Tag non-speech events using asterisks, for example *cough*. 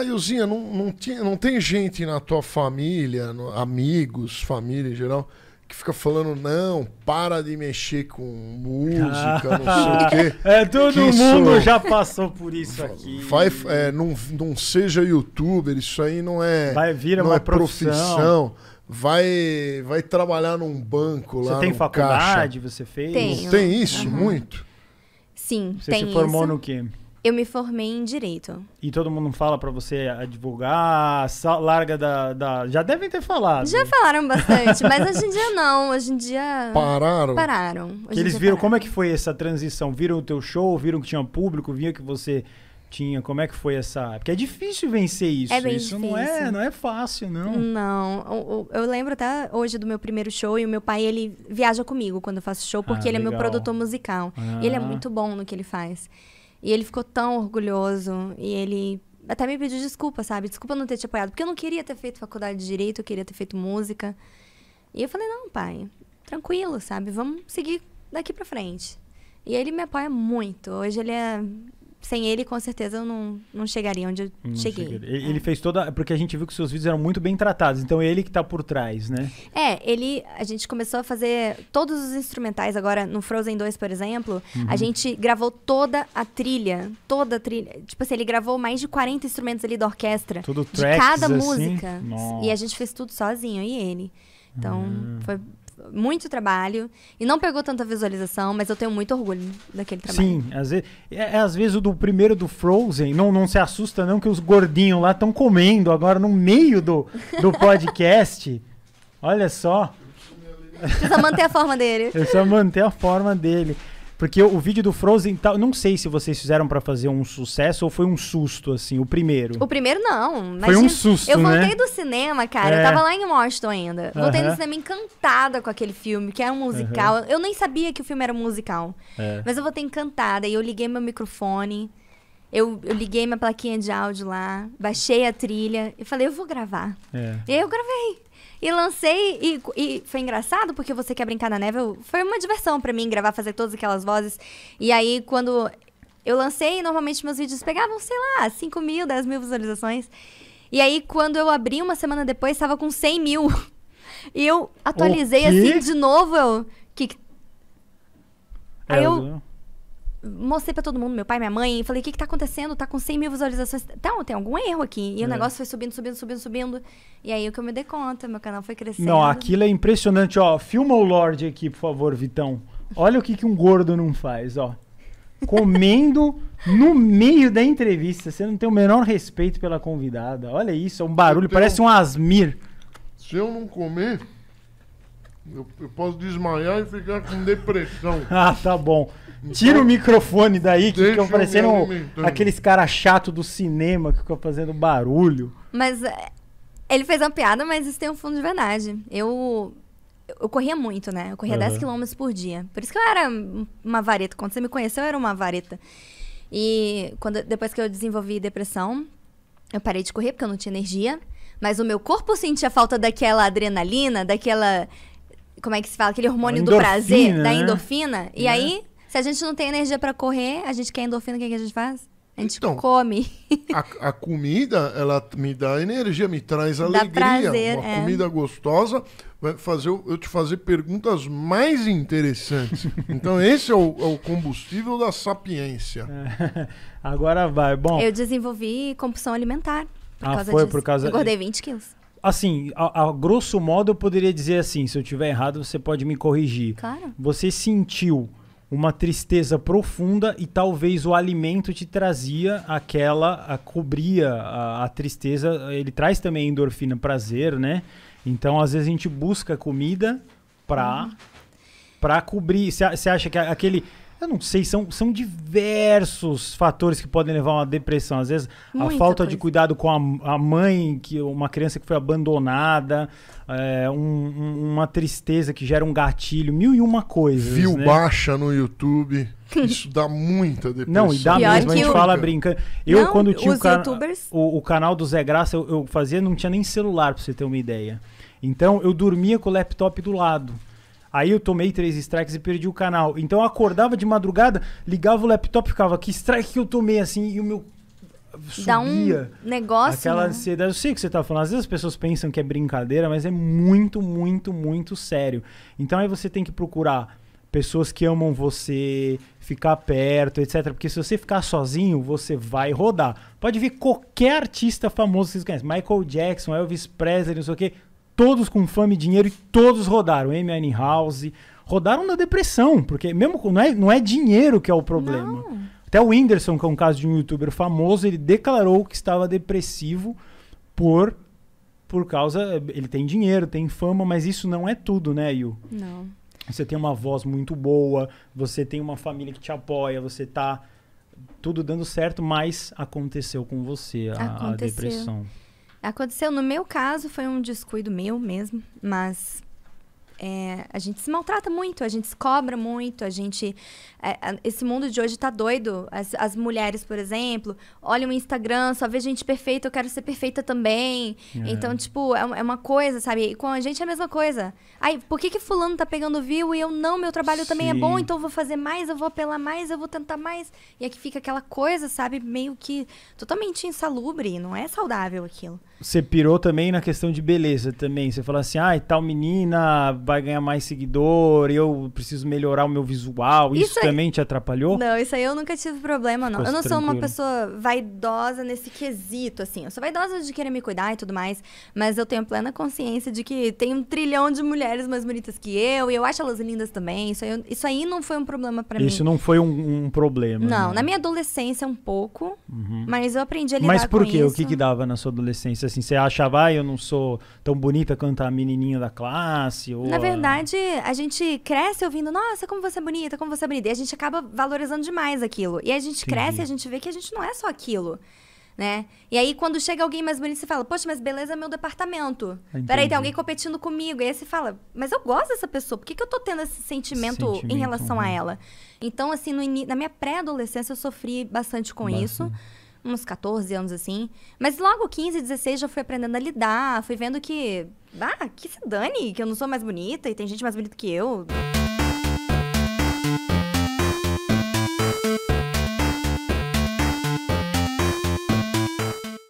Aí, Uzinha, não, não, tinha, não tem gente na tua família, no, amigos, família em geral, que fica falando, não, para de mexer com música, não sei o quê. *laughs* É, todo que mundo isso... já passou por isso aqui. Vai, é, não, não seja youtuber, isso aí não é, vai, vira não uma é profissão. profissão. Vai, vai trabalhar num banco lá. Você tem faculdade? Caixa. Você fez? Tenho. Tem isso? Uhum. Muito? Sim, Você tem se formou isso. no quê? Eu me formei em direito. E todo mundo fala para você divulgar, larga da, da, Já devem ter falado. Já falaram bastante, mas hoje em dia não. Hoje em dia. Pararam? Pararam. Hoje eles viram pararam. como é que foi essa transição? Viram o teu show, viram que tinha público, viram que você tinha. Como é que foi essa. Porque é difícil vencer isso. É bem isso difícil. não é, não é fácil, não. Não. Eu, eu, lembro até hoje do meu primeiro show e o meu pai, ele viaja comigo quando eu faço show, porque ah, ele é meu ah, produtor musical. Ah. E ele é ah. muito bom no que ele faz. E ele ficou tão orgulhoso. E ele até me pediu desculpa, sabe? Desculpa não ter te apoiado. Porque eu não queria ter feito faculdade de direito, eu queria ter feito música. E eu falei: não, pai, tranquilo, sabe? Vamos seguir daqui pra frente. E ele me apoia muito. Hoje ele é sem ele, com certeza, eu não, não chegaria onde eu não cheguei. Chegaria. Ele, é. ele fez toda. Porque a gente viu que seus vídeos eram muito bem tratados, então é ele que está por trás, né? É, ele. A gente começou a fazer todos os instrumentais agora, no Frozen 2, por exemplo, uhum. a gente gravou toda a trilha. Toda a trilha. Tipo assim, ele gravou mais de 40 instrumentos ali da orquestra. Tudo tracks, de cada assim? música. Assim? E a gente fez tudo sozinho, e ele. Então, uhum. foi muito trabalho e não pegou tanta visualização, mas eu tenho muito orgulho daquele trabalho. Sim, às vezes, é, é, às vezes o do primeiro do Frozen, não, não se assusta não que os gordinhos lá estão comendo agora no meio do, do *laughs* podcast. Olha só. Precisa manter a forma dele. Precisa manter a forma dele. Porque o vídeo do Frozen tal. Não sei se vocês fizeram para fazer um sucesso ou foi um susto, assim, o primeiro. O primeiro não. Mas foi um susto. Eu né? voltei né? do cinema, cara. É. Eu tava lá em Washington ainda. Uh -huh. Voltei do cinema encantada com aquele filme, que era um musical. Uh -huh. Eu nem sabia que o filme era um musical. É. Mas eu voltei encantada. E eu liguei meu microfone. Eu, eu, liguei minha plaquinha de áudio lá, baixei a trilha e falei, eu vou gravar. É. E aí eu gravei. E lancei, e, e, foi engraçado, porque você quer brincar na neve, foi uma diversão para mim gravar, fazer todas aquelas vozes. E aí, quando eu lancei, normalmente meus vídeos pegavam, sei lá, 5 mil, 10 mil visualizações. E aí, quando eu abri uma semana depois, estava com 100 mil. *laughs* E eu atualizei assim de novo, eu. Que... Aí eu mostrei para todo mundo, meu pai, minha mãe, falei, o que que tá acontecendo? Tá com 100 mil visualizações. Então, tem algum erro aqui. E é. o negócio foi subindo, subindo, subindo, subindo. E aí o que eu me dei conta, meu canal foi crescendo. Não, aquilo é impressionante, ó. Filma o Lorde aqui, por favor, Vitão. Olha o que, que um gordo não faz, ó. Comendo no meio da entrevista. Você não tem o menor respeito pela convidada. Olha isso, é um barulho, tenho... parece um asmir. Se eu não comer, eu, eu posso desmaiar e ficar com depressão. *laughs* ah, tá bom. Tira o então, microfone daí, que ficam parecendo aqueles caras chato do cinema que ficam fazendo barulho. Mas é, ele fez uma piada, mas isso tem um fundo de verdade. Eu. Eu corria muito, né? Eu corria uhum. 10 quilômetros por dia. Por isso que eu era uma vareta. Quando você me conheceu, eu era uma vareta. E quando, depois que eu desenvolvi depressão, eu parei de correr porque eu não tinha energia. Mas o meu corpo sentia falta daquela adrenalina, daquela como é que se fala? Aquele hormônio do prazer, né? da endorfina. E né? aí se a gente não tem energia para correr, a gente quer endorfina, o que, é que a gente faz? A gente então, come. A, a, comida, ela me dá energia, me traz dá alegria. Prazer, uma é. comida gostosa vai fazer eu te fazer perguntas mais interessantes. *laughs* Então, esse é o, é o combustível da sapiência. É, *laughs* agora vai. Bom. Eu desenvolvi compulsão alimentar. Por ah, causa foi disso. por causa. Eu engordei 20 quilos. Assim, a, a, grosso modo, eu poderia dizer assim: se eu tiver errado, você pode me corrigir. Claro. Você sentiu uma tristeza profunda e talvez o alimento te trazia aquela, a, cobria a, a tristeza. Ele traz também endorfina, prazer, né? Então, às vezes a gente busca comida pra, uhum. pra cobrir. Você acha que aquele eu não sei, são, são diversos fatores que podem levar a uma depressão. Às vezes, Muita a falta coisa. de cuidado com a, a, mãe, que uma criança que foi abandonada, é, um, uma tristeza que gera um gatilho, mil e uma coisas. Viu né? baixa no YouTube. *laughs* Isso dá muita depressão. Não, e dá Pior mesmo, a gente o... fala brincando. Eu, não, quando tinha o, can... YouTubers... o, o, canal do Zé Graça, eu, eu fazia, não tinha nem celular, pra você ter uma ideia. Então, eu dormia com o laptop do lado. Aí eu tomei três strikes e perdi o canal. Então eu acordava de madrugada, ligava o laptop e ficava, que strike que eu tomei assim? E o meu subia. Dá um negócio. Aquela né? ansiedade. Eu sei o que você tá falando. Às vezes as pessoas pensam que é brincadeira, mas é muito, muito, muito sério. Então aí você tem que procurar pessoas que amam você, ficar perto, etc. Porque se você ficar sozinho, você vai rodar. Pode vir qualquer artista famoso que vocês conhecem. Michael Jackson, Elvis Presley, não sei o quê todos com fama e dinheiro e todos rodaram. Amy House rodaram na depressão, porque mesmo não é, não é dinheiro que é o problema. Não. Até o Whindersson, que é um caso de um youtuber famoso, ele declarou que estava depressivo por por causa ele tem dinheiro, tem fama, mas isso não é tudo, né, Yu? Não. Você tem uma voz muito boa, você tem uma família que te apoia, você tá tudo dando certo, mas aconteceu com você a, aconteceu. a depressão. Aconteceu, no meu caso, foi um descuido meu mesmo, mas é, a gente se maltrata muito, a gente se cobra muito, a gente. É, esse mundo de hoje tá doido. As, as, mulheres, por exemplo, olham o Instagram, só vê gente perfeita, eu quero ser perfeita também. É. Então, tipo, é, é, uma coisa, sabe? E com a gente é a mesma coisa. Aí, por que, que fulano tá pegando view e eu não? Meu trabalho Sim. também é bom, então eu vou fazer mais, eu vou apelar mais, eu vou tentar mais. E aqui fica aquela coisa, sabe, meio que totalmente insalubre, não é saudável aquilo. Você pirou também na questão de beleza também. Você fala assim, ah, e tal menina vai ganhar mais seguidor, eu preciso melhorar o meu visual. Isso, isso aí... também te atrapalhou? Não, isso aí eu nunca tive problema, não. Ficou eu não tranquilo. sou uma pessoa vaidosa nesse quesito, assim. Eu sou vaidosa de querer me cuidar e tudo mais, mas eu tenho plena consciência de que tem um trilhão de mulheres mais bonitas que eu, e eu acho elas lindas também. Isso aí, isso aí não foi um problema para mim. Isso não foi um, um problema. Não, né? na minha adolescência um pouco, uhum. mas eu aprendi a lidar mas por quê? O que que dava na sua adolescência? Assim, você achava, ah, eu não sou tão bonita quanto a menininha da classe? Ou na verdade, a gente cresce ouvindo, nossa, como você é bonita, como você é bonita. E a gente acaba valorizando demais aquilo. E a gente Entendi. cresce e a gente vê que a gente não é só aquilo. Né? E aí, quando chega alguém mais bonito, você fala, poxa, mas beleza é meu departamento. Entendi. Peraí, tem alguém competindo comigo. E aí você fala, mas eu gosto dessa pessoa, por que, que eu tô tendo esse sentimento, sentimento em relação a né? ela? Então, assim, no, na minha pré-adolescência, eu sofri bastante com bastante. isso uns 14 anos assim. Mas logo 15, 16 já fui aprendendo a lidar, fui vendo que, ah, que se dane, que eu não sou mais bonita e tem gente mais bonita que eu.